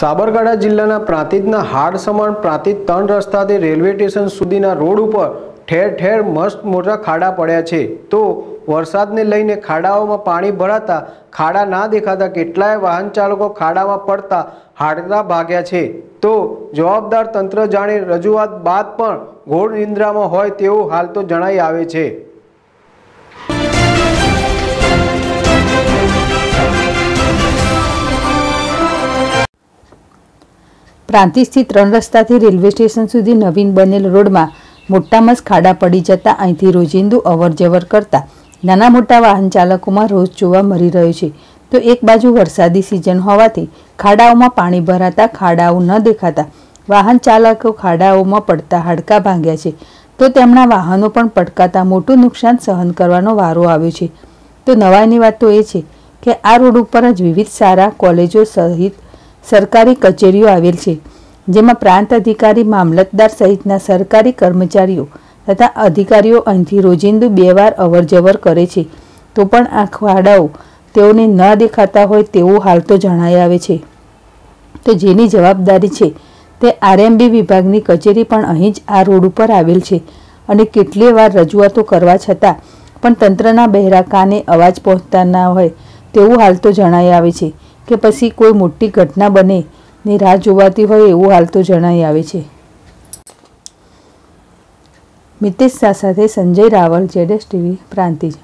સાબરકાંઠા જિલ્લાના પ્રાંતિજના હાડ સમાન પ્રાંતિજ ત્રણ રસ્તાથી રેલવે સ્ટેશન સુધીના રોડ ઉપર ઠેર ઠેર મસ્ત મોટા ખાડા પડ્યા છે તો વરસાદને લઈને ખાડાઓમાં પાણી ભરાતા ખાડા ના દેખાતા કેટલાય વાહન ચાલકો ખાડામાં પડતા હાડતા ભાગ્યા છે તો જવાબદાર તંત્ર જાણે રજૂઆત બાદ પણ ઘોડ નિંદ્રામાં હોય તેવું હાલ તો જણાઈ આવે છે પ્રાંતિજથી ત્રણ રસ્તાથી રેલવે સ્ટેશન સુધી નવીન બનેલ રોડમાં મોટામાં ખાડા પડી જતા અહીંથી રોજિંદુ અવર જવર કરતા નાના મોટા વાહન ચાલકોમાં રોજ જોવા મળી રહ્યો છે તો એક બાજુ વરસાદી સિઝન હોવાથી ખાડાઓમાં પાણી ભરાતા ખાડાઓ ન દેખાતા વાહન ચાલકો ખાડાઓમાં પડતા હાડકા ભાંગ્યા છે તો તેમના વાહનો પણ પટકાતા મોટું નુકસાન સહન કરવાનો વારો આવ્યો છે તો નવાઈની વાત તો એ છે કે આ રોડ ઉપર જ વિવિધ સારા કોલેજો સહિત સરકારી કચેરીઓ આવેલ છે જેમાં પ્રાંત અધિકારી મામલતદાર સહિતના સરકારી કર્મચારીઓ તથા અધિકારીઓ અહીંથી રોજિંદુ બે વાર અવરજવર કરે છે તો પણ આ ખાડાઓ તેઓને ન દેખાતા હોય તેવું હાલ તો જણાઈ આવે છે તો જેની જવાબદારી છે તે આરએમબી વિભાગની કચેરી પણ અહીં જ આ રોડ ઉપર આવેલ છે અને કેટલી વાર રજૂઆતો કરવા છતાં પણ તંત્રના બહેરા કાને અવાજ પહોંચતા ના હોય તેવું હાલ તો જણાઈ આવે છે કે પછી કોઈ મોટી ઘટના બને ને રાહ જોવાતી હોય એવું હાલ તો જણાઈ આવે છે મિતેશ શાહ સાથે સંજય રાવલ જેડેસ ટીવી પ્રાંતિજ